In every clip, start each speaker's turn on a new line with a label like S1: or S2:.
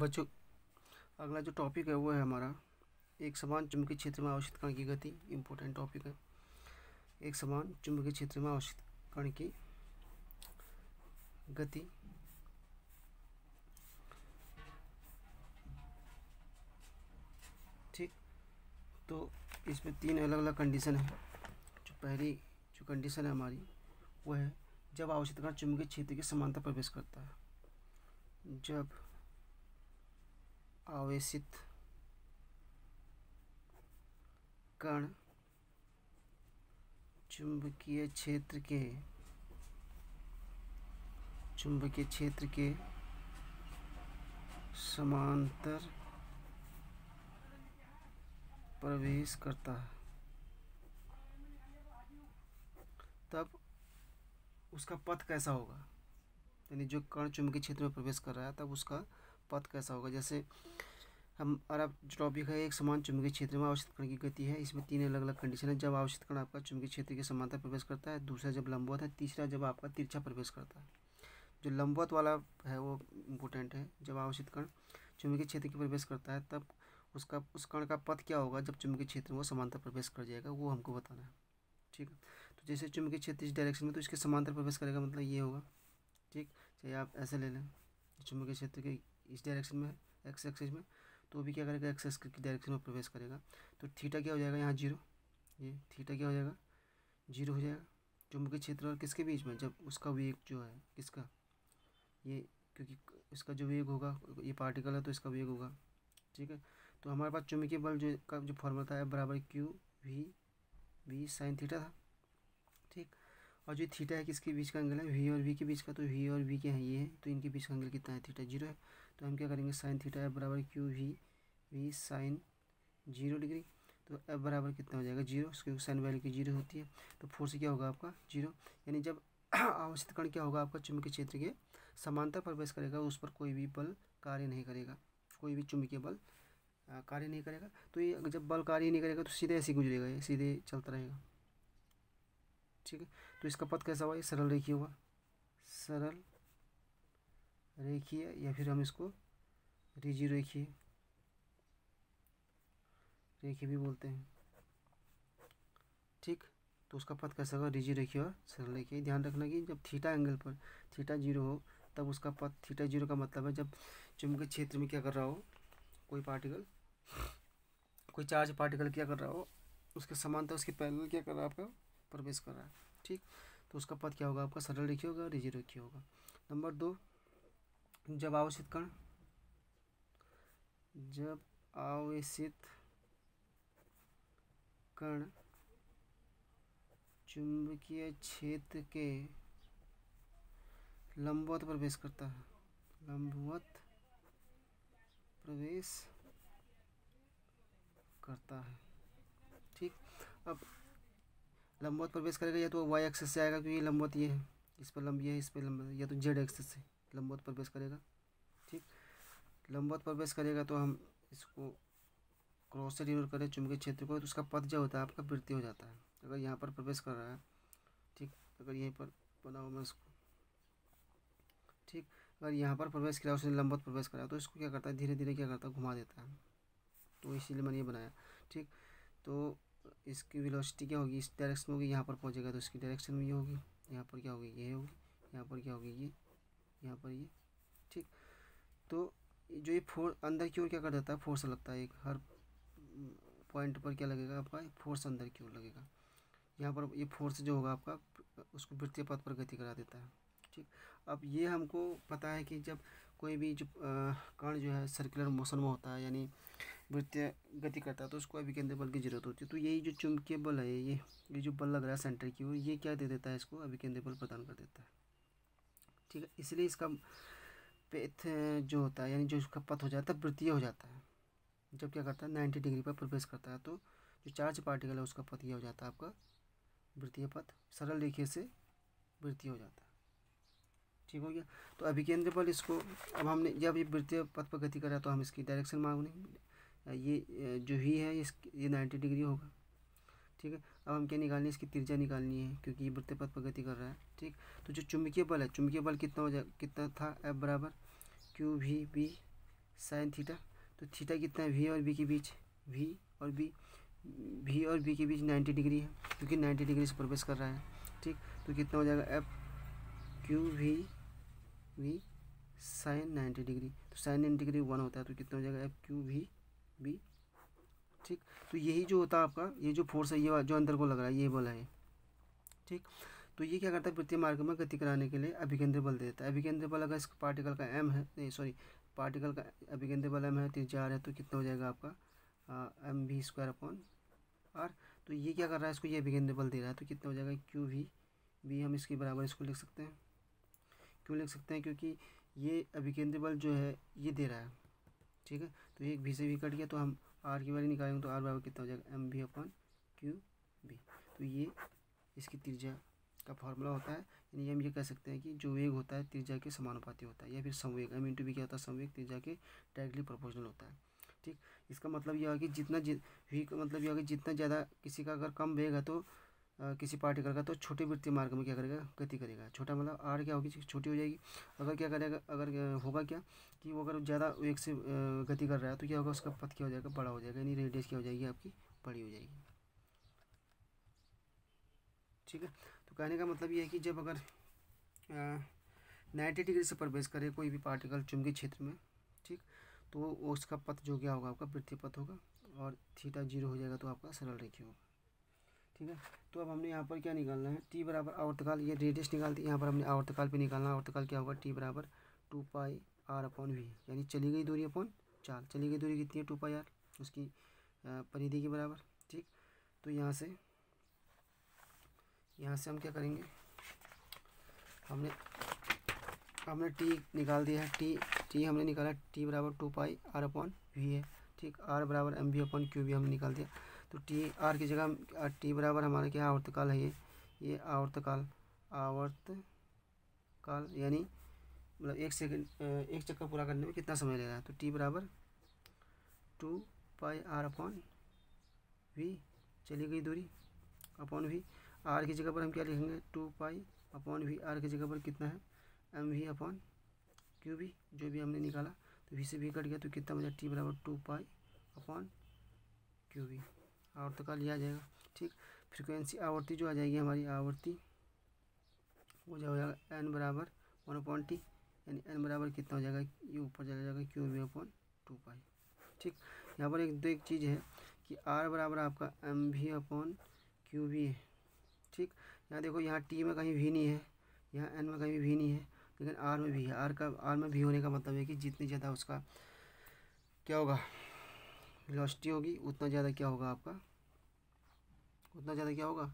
S1: बच्चों अगला जो टॉपिक है वो है हमारा एक समान चुंबकीय क्षेत्र में आवश्यक कण की गति इम्पोर्टेंट टॉपिक है एक समान चुंबकीय क्षेत्र में आवश्यक कण की गति ठीक तो इसमें तीन अलग अलग कंडीशन है जो पहली जो कंडीशन है हमारी वो है जब कण चुंबकीय क्षेत्र की समानता प्रवेश करता है जब आवेशित कण चुंबकीय क्षेत्र के चुंबकीय क्षेत्र के समांतर प्रवेश करता है तब उसका पथ कैसा होगा यानी जो कण चुंबकीय क्षेत्र में प्रवेश कर रहा है तब उसका पथ कैसा होगा जैसे हम अरब टॉपिक है एक समान चुंबकीय क्षेत्र में आवश्यक कण की गति है इसमें तीन अलग अलग कंडीशन है जब आवश्यक कण आपका चुंबकीय क्षेत्र के समानता प्रवेश करता है दूसरा जब लंबवत है तीसरा जब आपका तिरछा प्रवेश करता है जो लंबवत वाला है वो इम्पोर्टेंट है जब आवश्यक कण चुंबकीय क्षेत्र के प्रवेश करता है तब उसका उस कण का पथ क्या होगा जब चुंबकीय क्षेत्र में वो समांतर प्रवेश कर जाएगा वो हमको बताना है ठीक है तो जैसे चुंबकीय क्षेत्र इस डायरेक्शन में तो इसके समांतर प्रवेश करेगा मतलब ये होगा ठीक चलिए आप ऐसे ले लें चुंबकीय क्षेत्र के इस डायरेक्शन में एक्स एक्सेस में तो भी क्या करेगा एक्स एक्स की डायरेक्शन में प्रवेश करेगा तो थीटा क्या हो जाएगा यहाँ जीरो ये थीटा क्या हो जाएगा जीरो हो जाएगा चुंबकीय क्षेत्र और किसके बीच में जब उसका वेग जो है किसका ये क्योंकि इसका जो वेग होगा ये पार्टिकल है तो इसका वेग होगा ठीक है तो हमारे पास चुंबकीय बल जो का जो फॉर्मूला था बराबर Q V V sine theta था ठीक और जो थीटा है किसके बीच का एंगल है वी और वी के बीच का तो वी और वी के हैं ये है तो इनके बीच का एंगल कितना है थीटा जीरो है तो हम क्या करेंगे साइन थीटा एफ बराबर Q V V sine zero degree तो एफ बराबर कितना हो जाएगा जीरो क्योंकि साइन वैल्यू की जीरो होती है तो फोर्स क्या होगा आपका जीरो यानी जब आवश्यक कण क्या होगा आपका चुंबकीय क्षेत्र के समांतर प्रवेश करेगा उस पर कोई भी बल कार्य नहीं करेगा कोई भी चुंबकीय बल कार्य नहीं करेगा तो ये जब बल कार्य नहीं करेगा तो सीधे ऐसे गुजरेगा ये सीधे चलता रहेगा ठीक है तो इसका पथ कैसा हुआ ये सरल रेखी हुआ सरल रेखीय या फिर हम इसको रिजी रेखीय रेखी भी बोलते हैं ठीक तो उसका पद कैसा होगा रिजी रेखी और सरल रेखी ध्यान रखना कि जब थीटा एंगल पर थीटा जीरो हो तब उसका पद थीटा जीरो का मतलब है जब चुंबकीय क्षेत्र में क्या कर रहा हो कोई पार्टिकल कोई चार्ज पार्टिकल क्या कर रहा हो उसके समानता उसके पैरेलल क्या कर रहा है आपका प्रवेश कर रहा है ठीक तो उसका पद क्या होगा आपका सरल रेखी होगा रिजी रेखी होगा नंबर दो जब आवश्यक कण जब आवेशित कण चुंबकीय क्षेत्र के लंबवत प्रवेश करता है लंबवत प्रवेश करता है ठीक अब लंबवत प्रवेश करेगा या तो वाई एक्सेस से आएगा क्योंकि लंबवत ये है इस पर लंबी है इस पर लंबी या तो जेड एक्सेस से लंबवत प्रवेश करेगा ठीक लंबवत प्रवेश करेगा तो हम इसको क्रॉस से डिनोट करें चुंबकीय क्षेत्र को तो उसका पद जो होता है आपका वृत्ति हो जाता है अगर यहाँ पर प्रवेश कर रहा है ठीक अगर यहीं पर बनाओ मैं इसको ठीक अगर यहाँ पर प्रवेश किया उसने लंबवत प्रवेश कराया तो इसको क्या करता है धीरे धीरे क्या करता है घुमा देता है तो इसीलिए मैंने ये बनाया ठीक तो इसकी वेलोसिटी क्या होगी इस डायरेक्शन में होगी यहाँ पर पहुँचेगा तो इसकी डायरेक्शन में ये होगी यहाँ पर क्या होगी ये होगी यहाँ पर क्या होगी ये यहाँ पर ये ठीक तो जो ये फोर अंदर की ओर क्या कर देता है फोर्स लगता है एक हर पॉइंट पर क्या लगेगा आपका फोर्स अंदर की ओर लगेगा यहाँ पर ये फोर्स जो होगा आपका उसको वृत्तीय पथ पर गति करा देता है ठीक अब ये हमको पता है कि जब कोई भी जो कण जो है सर्कुलर मोशन में होता है यानी वृत्तीय गति करता है तो उसको अभिकेंद्र बल की जरूरत होती है तो यही जो चुंबकीय बल है ये ये जो बल लग रहा है सेंटर की ओर ये क्या दे देता है इसको अभिकेंद्र बल प्रदान कर देता है ठीक है इसलिए इसका पेथ जो होता है यानी जो इसका पथ हो जाता है वृत्तीय हो जाता है जब क्या करता है नाइन्टी डिग्री पर प्रवेश करता है तो जो चार्ज पार्टिकल है उसका पथ यह हो जाता है आपका वृत्तीय पथ सरल रेखे से वृत्तीय हो जाता है ठीक हो गया तो अभिकेंद्र बल इसको अब हमने जब ये वृत्तीय पथ पर गति करा तो हम इसकी डायरेक्शन मांगने ये जो ही है इस ये नाइन्टी डिग्री होगा ठीक है अब हम क्या निकालनी है इसकी त्रिज्या निकालनी है क्योंकि ये बढ़ते पथ पर गति कर रहा है ठीक तो जो चुंबकीय बल है चुंबकीय बल कितना हो जाए कितना था एफ बराबर Q V B sine theta तो थीटा कितना है वी और बी के बीच वी और बी वी और बी के बीच नाइन्टी डिग्री है क्योंकि नाइन्टी डिग्री से प्रवेश कर रहा है ठीक तो कितना हो जाएगा F Q V V sine ninety degree तो साइन नाइन्टी डिग्री वन होता है तो कितना हो जाएगा एफ क्यू वी बी ठीक तो यही जो होता है आपका ये जो फोर्स है ये जो अंदर को लग रहा है ये बल है ठीक तो ये क्या करता है वित्तीय मार्ग में गति कराने के लिए अभिकेंद्र बल देता है अभिकेंद्र बल अगर इस पार्टिकल का एम है नहीं सॉरी पार्टिकल का अभिकेंद्र बल एम है त्रिज्या चार है तो कितना हो जाएगा आपका M V square upon R तो ये क्या कर रहा है इसको ये अभिकेंद्र बल दे रहा है तो कितना हो जाएगा क्यू वी भी हम इसके बराबर इसको लिख सकते हैं क्यों लिख सकते हैं क्योंकि ये अभिकेंद्र बल जो है ये दे रहा है ठीक है तो ये एक भी से भी कट गया तो हम आर की वैल्यू निकालेंगे तो आर बराबर कितना हो जाएगा M B upon Q B तो ये इसकी त्रिज्या का फॉर्मूला होता है यानी हम ये कह सकते हैं कि जो वेग होता है त्रिज्या के समानुपाती होता है या फिर संवेग एम इंटू बी क्या होता है संवेग त्रिज्या के डायरेक्टली प्रोपोर्शनल होता है ठीक इसका मतलब यह है कि जितना जि मतलब यह है कि जितना ज़्यादा किसी का अगर कम वेग है तो किसी पार्टिकल का तो छोटे वृत्ति मार्ग में क्या करेगा गति करेगा छोटा मतलब आर क्या होगी छोटी हो जाएगी अगर क्या करेगा अगर होगा क्या कि वो अगर ज़्यादा एक से गति कर रहा है तो क्या होगा उसका पथ क्या हो जाएगा बड़ा हो जाएगा यानी रेडियस क्या हो जाएगी आपकी बड़ी हो जाएगी ठीक है तो कहने का मतलब ये है कि जब अगर नाइन्टी डिग्री से प्रवेश करे कोई भी पार्टिकल चुंबकीय क्षेत्र में ठीक तो उसका पथ जो क्या होगा आपका वृत्तीय पथ होगा और थीटा जीरो हो जाएगा तो आपका सरल रेखी होगा ठीक है तो अब हमने यहाँ पर क्या निकालना है टी बराबर आवर्तकाल ये रेडियस निकालते यहाँ पर हमने आवर्तकाल पे निकालना है आवर्तकाल क्या होगा टी बराबर two pi R upon V यानी चली गई दूरी अपॉन चार चली गई दूरी कितनी है टू पाई आर उसकी परिधि के बराबर ठीक तो यहाँ से यहाँ से हम क्या करेंगे हमने हमने टी निकाल दिया है टी टी हमने निकाला टी बराबर two pi R upon V है ठीक आर बराबर एम वी अपॉन क्यू भी हमने निकाल दिया तो टी आर की जगह टी बराबर हमारे क्या आवर्तकाल है ये ये आवर्तकाल आवर्तकाल यानी मतलब एक सेकंड एक चक्कर पूरा करने में कितना समय ले रहा है तो टी बराबर two pi R upon V चली गई दूरी अपॉन वी आर की जगह पर हम क्या लिखेंगे two pi upon V R की जगह पर कितना है M V upon Q V जो भी हमने निकाला तो वी से वी कट गया तो कितना बजा टी बराबर two pi upon Q V आवर्त का लिया जाएगा ठीक फ्रिक्वेंसी आवर्ती जो आ जाएगी हमारी आवर्ती वो जो हो जाएगा एन बराबर वन अपॉइंट टी यानी एन बराबर कितना हो जाएगा ये ऊपर चला जाएगा Q V upon two pi ठीक यहाँ पर एक दो एक चीज़ है कि आर बराबर आपका M V upon Q V है ठीक यहाँ देखो यहाँ टी में कहीं भी नहीं है यहाँ एन में कहीं भी नहीं है लेकिन आर में भी है आर का आर में भी होने का मतलब है कि जितनी ज़्यादा उसका क्या होगा वेलोसिटी होगी उतना ज़्यादा क्या होगा आपका उतना ज़्यादा क्या होगा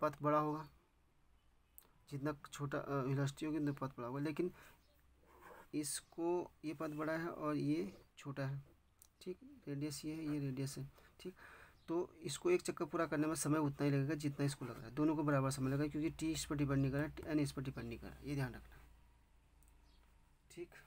S1: पथ बड़ा होगा जितना छोटा वेलोसिटी होगी उतना पथ बड़ा होगा लेकिन इसको ये पथ बड़ा है और ये छोटा है ठीक रेडियस ये है ये रेडियस है ठीक तो इसको एक चक्कर पूरा करने में समय उतना ही लगेगा जितना इसको लग रहा है दोनों को बराबर समय लगेगा क्योंकि टी इस पर डिपेंड नहीं कर रहा है एन इस पर डिपेंड नहीं कर रहा है ये ध्यान रखना ठीक